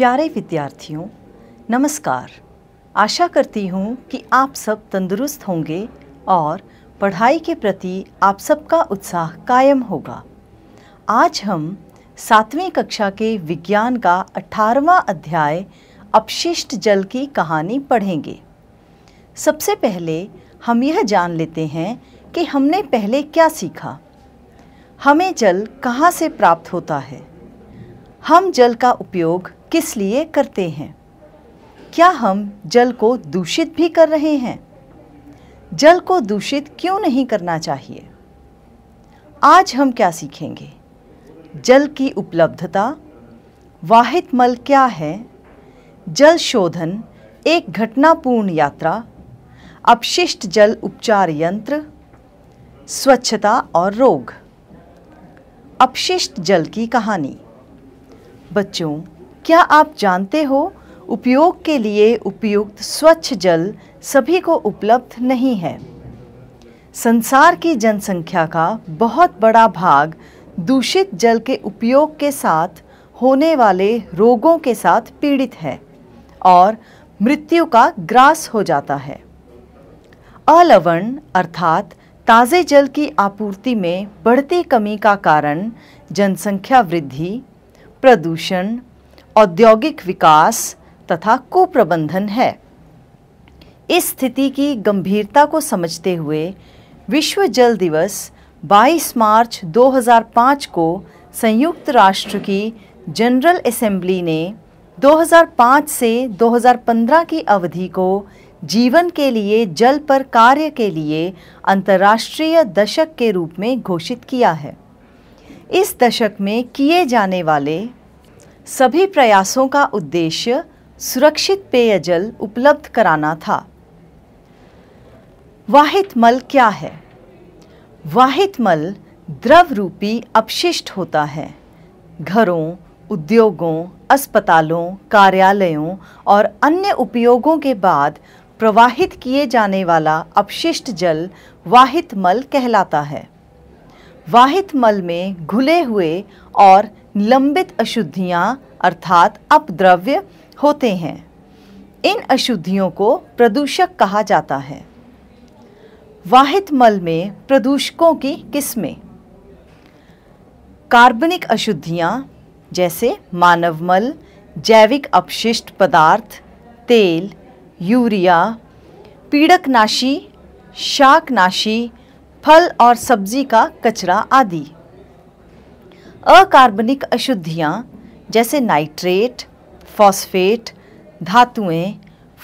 प्यारे विद्यार्थियों नमस्कार आशा करती हूँ कि आप सब तंदुरुस्त होंगे और पढ़ाई के प्रति आप सबका उत्साह कायम होगा आज हम सातवीं कक्षा के विज्ञान का अठारहवा अध्याय अपशिष्ट जल की कहानी पढ़ेंगे सबसे पहले हम यह जान लेते हैं कि हमने पहले क्या सीखा हमें जल कहाँ से प्राप्त होता है हम जल का उपयोग किस लिए करते हैं क्या हम जल को दूषित भी कर रहे हैं जल को दूषित क्यों नहीं करना चाहिए आज हम क्या सीखेंगे जल की उपलब्धता वाहित मल क्या है जल शोधन एक घटनापूर्ण यात्रा अपशिष्ट जल उपचार यंत्र स्वच्छता और रोग अपशिष्ट जल की कहानी बच्चों क्या आप जानते हो उपयोग के लिए उपयुक्त स्वच्छ जल सभी को उपलब्ध नहीं है संसार की जनसंख्या का बहुत बड़ा भाग दूषित जल के उपयोग के साथ होने वाले रोगों के साथ पीड़ित है और मृत्यु का ग्रास हो जाता है अलवण अर्थात ताज़े जल की आपूर्ति में बढ़ती कमी का कारण जनसंख्या वृद्धि प्रदूषण औद्योगिक विकास तथा कुप्रबंधन है इस स्थिति की गंभीरता को समझते हुए विश्व जल दिवस 22 मार्च 2005 को संयुक्त राष्ट्र की जनरल असेंबली ने 2005 से 2015 की अवधि को जीवन के लिए जल पर कार्य के लिए अंतर्राष्ट्रीय दशक के रूप में घोषित किया है इस दशक में किए जाने वाले सभी प्रयासों का उद्देश्य सुरक्षित पेयजल उपलब्ध कराना था वाहित मल क्या है वाहित मल द्रव रूपी अपशिष्ट होता है घरों उद्योगों अस्पतालों कार्यालयों और अन्य उपयोगों के बाद प्रवाहित किए जाने वाला अपशिष्ट जल वाहित मल कहलाता है वाहित मल में घुले हुए और लंबित अशुद्धियाँ अर्थात अपद्रव्य होते हैं इन अशुद्धियों को प्रदूषक कहा जाता है वाहित मल में प्रदूषकों की किस्में कार्बनिक अशुद्धियाँ जैसे मानव मल जैविक अपशिष्ट पदार्थ तेल यूरिया पीड़कनाशी शाकनाशी फल और सब्जी का कचरा आदि अकार्बनिक अशुद्धियाँ जैसे नाइट्रेट फॉस्फेट धातुएं,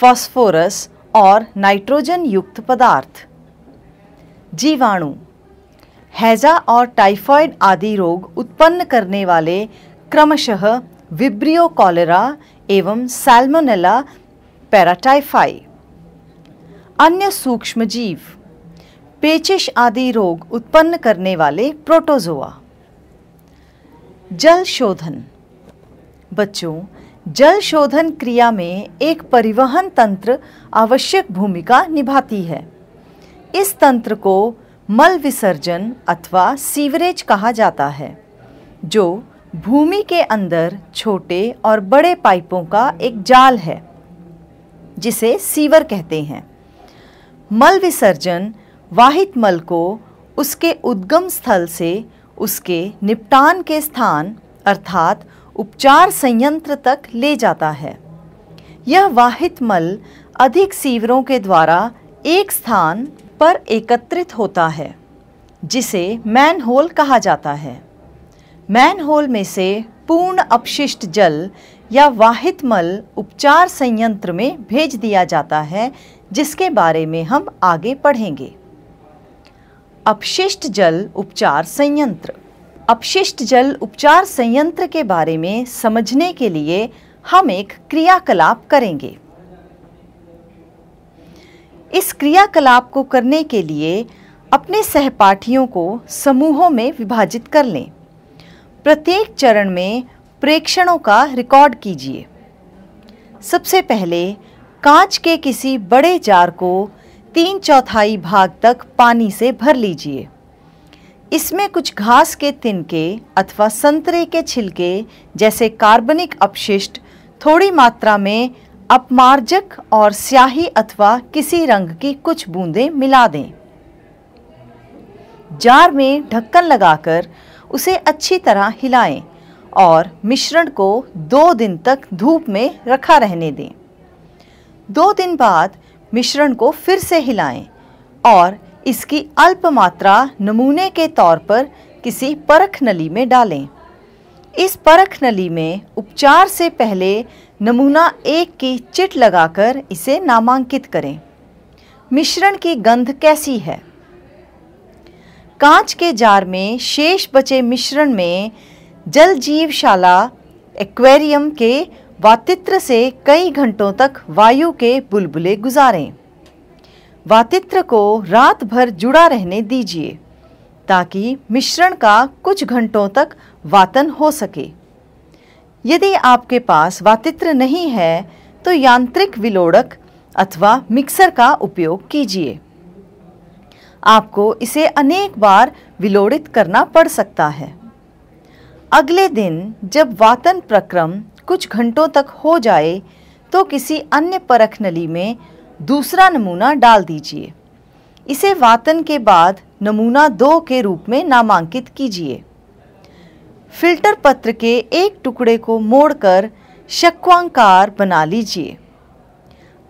फॉस्फोरस और नाइट्रोजन युक्त पदार्थ जीवाणु हैजा और टाइफॉइड आदि रोग उत्पन्न करने वाले क्रमशः विब्रियो कॉलेरा एवं सैल्मोनेला पैराटाइफाई अन्य सूक्ष्म जीव पेचिश आदि रोग उत्पन्न करने वाले प्रोटोजोआ जल शोधन बच्चों जल शोधन क्रिया में एक परिवहन तंत्र आवश्यक भूमिका निभाती है इस तंत्र को मल विसर्जन अथवा सीवरेज कहा जाता है जो भूमि के अंदर छोटे और बड़े पाइपों का एक जाल है जिसे सीवर कहते हैं मल विसर्जन वाहित मल को उसके उद्गम स्थल से उसके निपटान के स्थान अर्थात उपचार संयंत्र तक ले जाता है यह वाहित मल अधिक सीवरों के द्वारा एक स्थान पर एकत्रित होता है जिसे मैन होल कहा जाता है मैन होल में से पूर्ण अपशिष्ट जल या वाहित मल उपचार संयंत्र में भेज दिया जाता है जिसके बारे में हम आगे पढ़ेंगे अपशिष्ट जल उपचार संयंत्र अपशिष्ट जल उपचार संयंत्र के बारे में समझने के लिए हम एक क्रियाकलाप करेंगे इस क्रियाकलाप को करने के लिए अपने सहपाठियों को समूहों में विभाजित कर लें प्रत्येक चरण में प्रेक्षणों का रिकॉर्ड कीजिए सबसे पहले कांच के किसी बड़े जार को तीन चौथाई भाग तक पानी से भर लीजिए इसमें कुछ घास के तिनके अथवा संतरे के छिलके जैसे कार्बनिक अपशिष्ट थोड़ी मात्रा में अपमार्जक और स्याही अथवा किसी रंग की कुछ बूंदें मिला दें जार में ढक्कन लगाकर उसे अच्छी तरह हिलाएं और मिश्रण को दो दिन तक धूप में रखा रहने दें दो दिन बाद मिश्रण को फिर से हिलाएं और इसकी अल्प मात्रा नमूने के तौर पर किसी परख नली में डालें इस परख नली में उपचार से पहले नमूना एक की चिट लगाकर इसे नामांकित करें मिश्रण की गंध कैसी है कांच के जार में शेष बचे मिश्रण में जल जीवशाला एक्वेरियम के वातित्र से कई घंटों तक वायु के बुलबुले गुजारें वातित्र को रात भर जुड़ा रहने दीजिए ताकि मिश्रण का कुछ घंटों तक वातन हो सके यदि आपके पास वातित्र नहीं है तो यांत्रिक विलोड़क अथवा मिक्सर का उपयोग कीजिए आपको इसे अनेक बार विलोड़ित करना पड़ सकता है अगले दिन जब वातन प्रक्रम कुछ घंटों तक हो जाए तो किसी अन्य परख नली में दूसरा नमूना डाल दीजिए इसे वातन के बाद नमूना दो के रूप में नामांकित कीजिए फिल्टर पत्र के एक टुकड़े को मोड़कर शक्वांकार बना लीजिए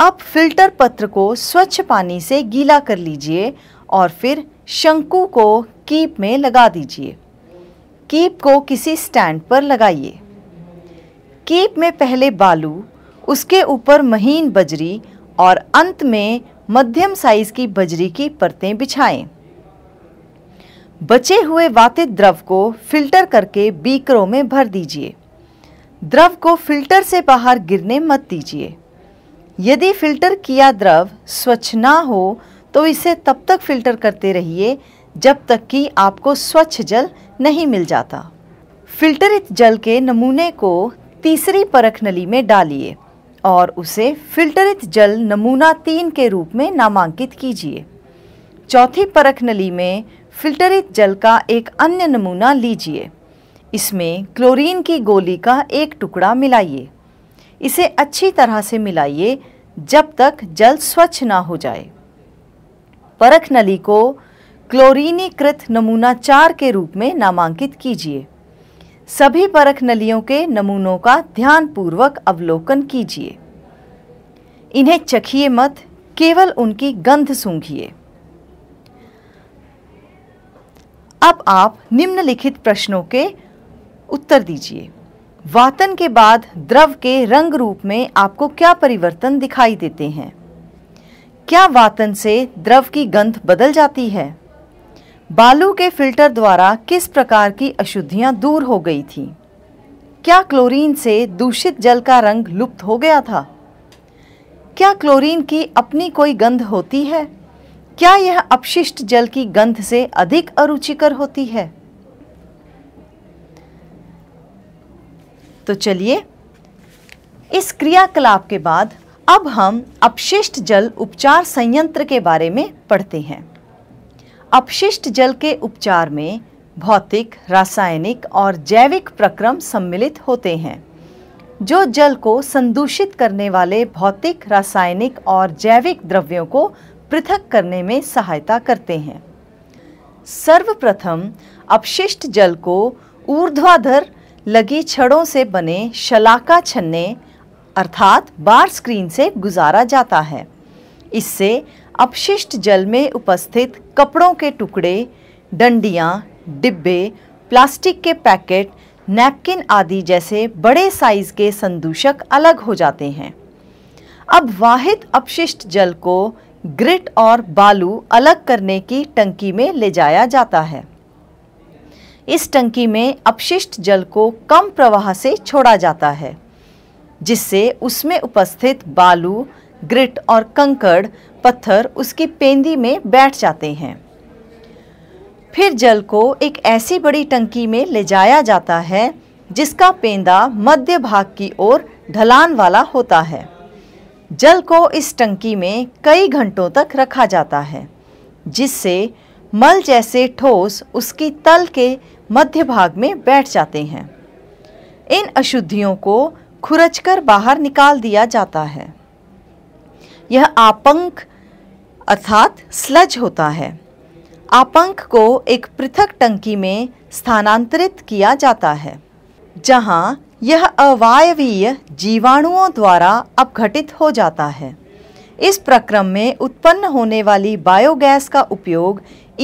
अब फिल्टर पत्र को स्वच्छ पानी से गीला कर लीजिए और फिर शंकु को कीप में लगा दीजिए कीप को किसी स्टैंड पर लगाइए कीप में पहले बालू उसके ऊपर महीन बजरी और अंत में मध्यम साइज की बजरी की परतें बिछाएं। बचे हुए वातित द्रव को फिल्टर करके बीकरों में भर दीजिए द्रव को फिल्टर से बाहर गिरने मत दीजिए यदि फिल्टर किया द्रव स्वच्छ ना हो तो इसे तब तक फिल्टर करते रहिए जब तक कि आपको स्वच्छ जल नहीं मिल जाता फिल्टरित जल के नमूने को तीसरी परख नली में डालिए और उसे फिल्टरित जल नमूना तीन के रूप में नामांकित कीजिए चौथी परख नली में फिल्टरित जल का एक अन्य नमूना लीजिए इसमें क्लोरीन की गोली का एक टुकड़ा मिलाइए इसे अच्छी तरह से मिलाइए जब तक जल स्वच्छ ना हो जाए परख नली को क्लोरीनीकृत नमूना चार के रूप में नामांकित कीजिए सभी परख नलियों के नमूनों का ध्यानपूर्वक अवलोकन कीजिए इन्हें चखिए मत केवल उनकी गंध सूंघिए अब आप निम्नलिखित प्रश्नों के उत्तर दीजिए वातन के बाद द्रव के रंग रूप में आपको क्या परिवर्तन दिखाई देते हैं क्या वातन से द्रव की गंध बदल जाती है बालू के फिल्टर द्वारा किस प्रकार की अशुद्धियां दूर हो गई थी क्या क्लोरीन से दूषित जल का रंग लुप्त हो गया था क्या क्लोरीन की अपनी कोई गंध होती है क्या यह अपशिष्ट जल की गंध से अधिक अरुचिकर होती है तो चलिए इस क्रियाकलाप के बाद अब हम अपशिष्ट जल उपचार संयंत्र के बारे में पढ़ते हैं अपशिष्ट जल के उपचार में भौतिक रासायनिक और जैविक प्रक्रम सम्मिलित होते हैं जो जल को संदूषित करने वाले भौतिक रासायनिक और जैविक द्रव्यों को पृथक करने में सहायता करते हैं सर्वप्रथम अपशिष्ट जल को ऊर्ध्वाधर लगी छड़ों से बने शलाका छन्ने अर्थात बार स्क्रीन से गुजारा जाता है इससे अपशिष्ट जल में उपस्थित कपड़ों के टुकड़े डंडियाँ डिब्बे प्लास्टिक के पैकेट नैपकिन आदि जैसे बड़े साइज के संदूषक अलग हो जाते हैं अब वाहित अपशिष्ट जल को ग्रिट और बालू अलग करने की टंकी में ले जाया जाता है इस टंकी में अपशिष्ट जल को कम प्रवाह से छोड़ा जाता है जिससे उसमें उपस्थित बालू ग्रिट और कंकड़ पत्थर उसकी पेंदी में बैठ जाते हैं फिर जल को एक ऐसी बड़ी टंकी में ले जाया जाता है जिसका पेंदा मध्य भाग की ओर ढलान वाला होता है जल को इस टंकी में कई घंटों तक रखा जाता है जिससे मल जैसे ठोस उसकी तल के मध्य भाग में बैठ जाते हैं इन अशुद्धियों को खुरचकर बाहर निकाल दिया जाता है यह आपंक अर्थात स्लज होता है आपंक को एक पृथक टंकी में स्थानांतरित किया जाता है जहां यह अवायवीय जीवाणुओं द्वारा अपघटित हो जाता है इस प्रक्रम में उत्पन्न होने वाली बायोगैस का उपयोग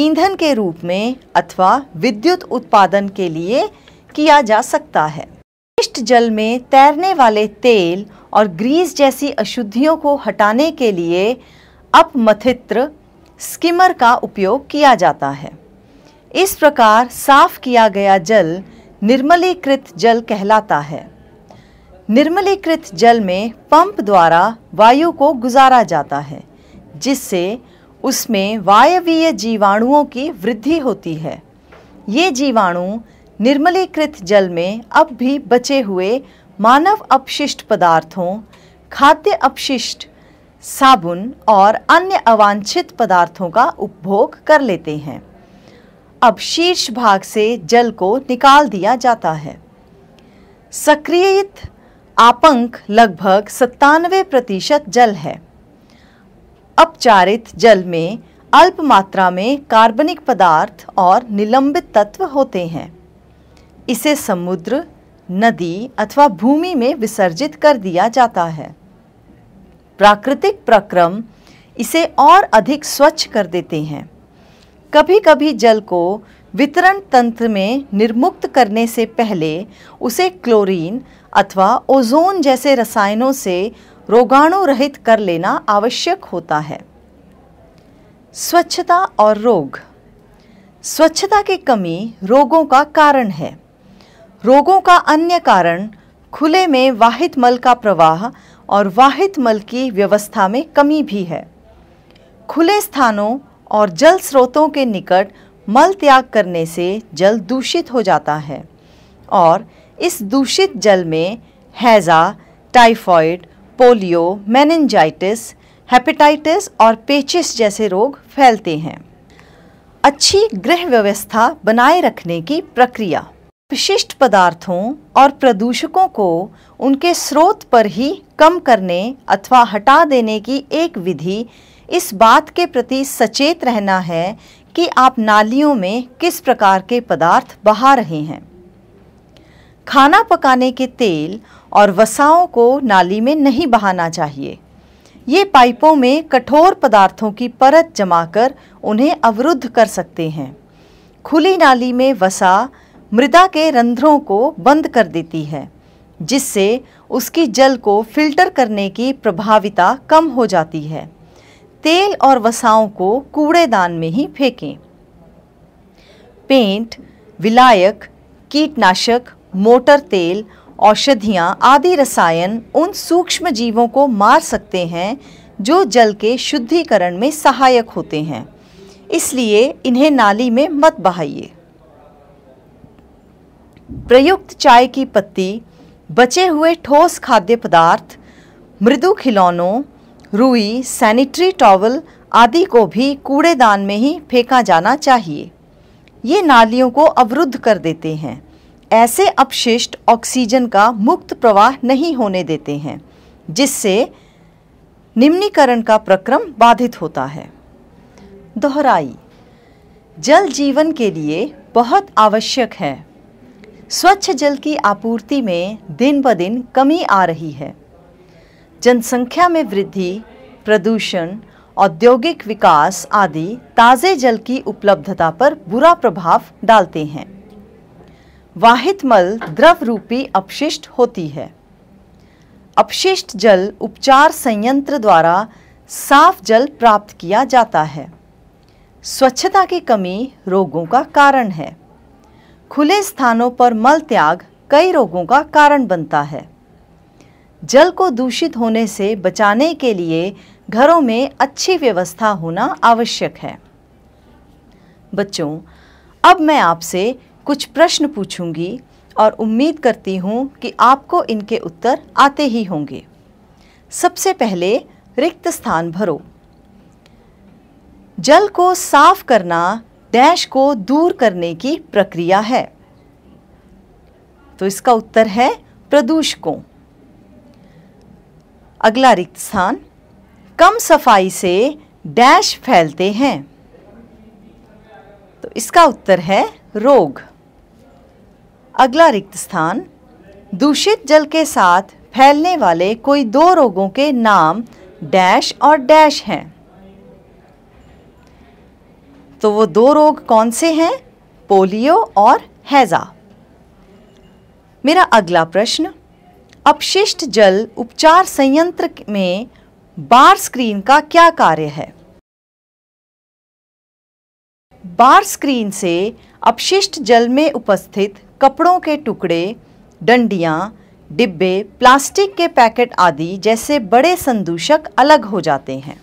ईंधन के रूप में अथवा विद्युत उत्पादन के लिए किया जा सकता है मिष्ट जल में तैरने वाले तेल और ग्रीस जैसी अशुद्धियों को हटाने के लिए अपमथित्र स्किमर का उपयोग किया जाता है इस प्रकार साफ किया गया जल निर्मलीकृत जल कहलाता है निर्मलीकृत जल में पंप द्वारा वायु को गुजारा जाता है जिससे उसमें वायवीय जीवाणुओं की वृद्धि होती है ये जीवाणु निर्मलीकृत जल में अब भी बचे हुए मानव अपशिष्ट पदार्थों खाद्य अपशिष्ट साबुन और अन्य अवांछित पदार्थों का उपभोग कर लेते हैं अब शीर्ष भाग से जल को निकाल दिया जाता है सक्रियित आपंक लगभग सत्तानवे प्रतिशत जल है अपचारित जल में अल्प मात्रा में कार्बनिक पदार्थ और निलंबित तत्व होते हैं इसे समुद्र नदी अथवा भूमि में विसर्जित कर दिया जाता है प्राकृतिक प्रक्रम इसे और अधिक स्वच्छ कर देते हैं कभी कभी जल को वितरण तंत्र में निर्मुक्त करने से पहले उसे क्लोरीन अथवा ओजोन जैसे रसायनों से रोगाणु रहित कर लेना आवश्यक होता है स्वच्छता और रोग स्वच्छता की कमी रोगों का कारण है रोगों का अन्य कारण खुले में वाहित मल का प्रवाह और वाहित मल की व्यवस्था में कमी भी है खुले स्थानों और जल स्रोतों के निकट मल त्याग करने से जल दूषित हो जाता है और इस दूषित जल में हैज़ा टाइफॉइड पोलियो मैनजाइटिस हेपेटाइटिस और पेचिस जैसे रोग फैलते हैं अच्छी गृह व्यवस्था बनाए रखने की प्रक्रिया विशिष्ट पदार्थों और प्रदूषकों को उनके स्रोत पर ही कम करने अथवा हटा देने की एक विधि इस बात के प्रति सचेत रहना है कि आप नालियों में किस प्रकार के पदार्थ बहा रहे हैं खाना पकाने के तेल और वसाओं को नाली में नहीं बहाना चाहिए ये पाइपों में कठोर पदार्थों की परत जमाकर उन्हें अवरुद्ध कर सकते हैं खुली नाली में वसा मृदा के रंध्रों को बंद कर देती है जिससे उसकी जल को फिल्टर करने की प्रभाविता कम हो जाती है तेल और वसाओं को कूड़ेदान में ही फेंकें पेंट विलायक कीटनाशक मोटर तेल औषधियाँ आदि रसायन उन सूक्ष्म जीवों को मार सकते हैं जो जल के शुद्धिकरण में सहायक होते हैं इसलिए इन्हें नाली में मत बहाइए प्रयुक्त चाय की पत्ती बचे हुए ठोस खाद्य पदार्थ मृदु खिलौनों रुई सैनिटरी टॉवल आदि को भी कूड़ेदान में ही फेंका जाना चाहिए ये नालियों को अवरुद्ध कर देते हैं ऐसे अपशिष्ट ऑक्सीजन का मुक्त प्रवाह नहीं होने देते हैं जिससे निम्नीकरण का प्रक्रम बाधित होता है दोहराई जल जीवन के लिए बहुत आवश्यक है स्वच्छ जल की आपूर्ति में दिन ब दिन कमी आ रही है जनसंख्या में वृद्धि प्रदूषण औद्योगिक विकास आदि ताज़े जल की उपलब्धता पर बुरा प्रभाव डालते हैं वाहित मल द्रव रूपी अपशिष्ट होती है अपशिष्ट जल उपचार संयंत्र द्वारा साफ जल प्राप्त किया जाता है स्वच्छता की कमी रोगों का कारण है खुले स्थानों पर मल त्याग कई रोगों का कारण बनता है जल को दूषित होने से बचाने के लिए घरों में अच्छी व्यवस्था होना आवश्यक है बच्चों अब मैं आपसे कुछ प्रश्न पूछूंगी और उम्मीद करती हूं कि आपको इनके उत्तर आते ही होंगे सबसे पहले रिक्त स्थान भरो जल को साफ करना डैश को दूर करने की प्रक्रिया है तो इसका उत्तर है प्रदूषकों अगला रिक्त स्थान कम सफाई से डैश फैलते हैं तो इसका उत्तर है रोग अगला रिक्त स्थान दूषित जल के साथ फैलने वाले कोई दो रोगों के नाम डैश और डैश हैं तो वो दो रोग कौन से हैं पोलियो और हैज़ा मेरा अगला प्रश्न अपशिष्ट जल उपचार संयंत्र में बार स्क्रीन का क्या कार्य है बार स्क्रीन से अपशिष्ट जल में उपस्थित कपड़ों के टुकड़े डंडियां डिब्बे प्लास्टिक के पैकेट आदि जैसे बड़े संदूषक अलग हो जाते हैं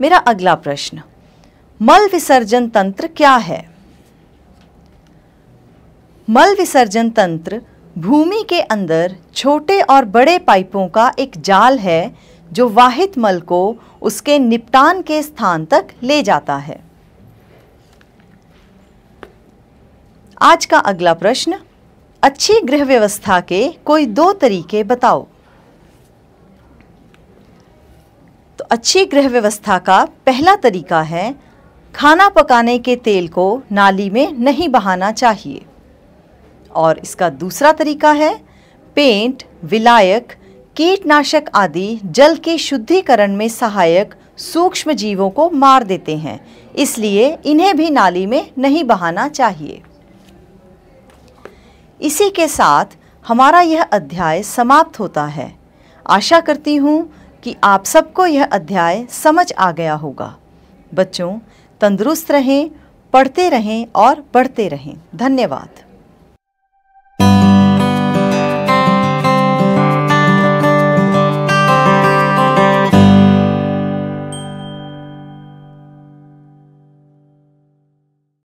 मेरा अगला प्रश्न मल विसर्जन तंत्र क्या है मल विसर्जन तंत्र भूमि के अंदर छोटे और बड़े पाइपों का एक जाल है जो वाहित मल को उसके निपटान के स्थान तक ले जाता है आज का अगला प्रश्न अच्छी गृह व्यवस्था के कोई दो तरीके बताओ तो अच्छी गृह व्यवस्था का पहला तरीका है खाना पकाने के तेल को नाली में नहीं बहाना चाहिए और इसका दूसरा तरीका है पेंट विलायक कीटनाशक आदि जल के शुद्धिकरण में सहायक सूक्ष्म जीवों को मार देते हैं इसलिए इन्हें भी नाली में नहीं बहाना चाहिए इसी के साथ हमारा यह अध्याय समाप्त होता है आशा करती हूँ कि आप सबको यह अध्याय समझ आ गया होगा बच्चों तंदुरुस्त रहें पढ़ते रहें और बढ़ते रहें धन्यवाद